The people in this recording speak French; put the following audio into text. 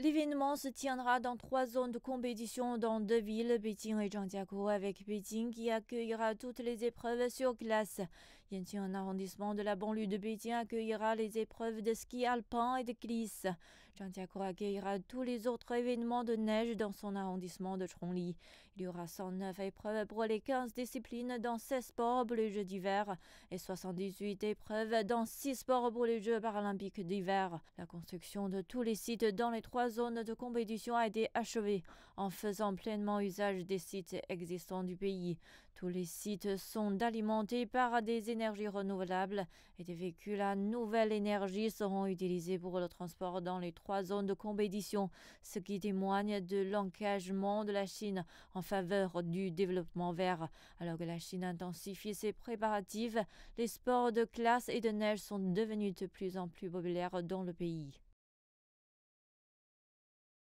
L'événement se tiendra dans trois zones de compétition dans deux villes, Pékin et Zhangjiakou, avec Pékin qui accueillera toutes les épreuves sur glace. Yanqing, un arrondissement de la banlieue de Pékin, accueillera les épreuves de ski alpin et de glisse. Zhangjiakou accueillera tous les autres événements de neige dans son arrondissement de Chongli. Il y aura 109 épreuves pour les 15 disciplines dans 16 sports pour les Jeux d'hiver et 78 épreuves dans 6 sports pour les Jeux paralympiques d'hiver. La construction de tous les sites dans les trois zone de compétition a été achevée en faisant pleinement usage des sites existants du pays. Tous les sites sont alimentés par des énergies renouvelables et des véhicules à nouvelle énergie seront utilisés pour le transport dans les trois zones de compétition, ce qui témoigne de l'engagement de la Chine en faveur du développement vert. Alors que la Chine intensifie ses préparatifs, les sports de classe et de neige sont devenus de plus en plus populaires dans le pays.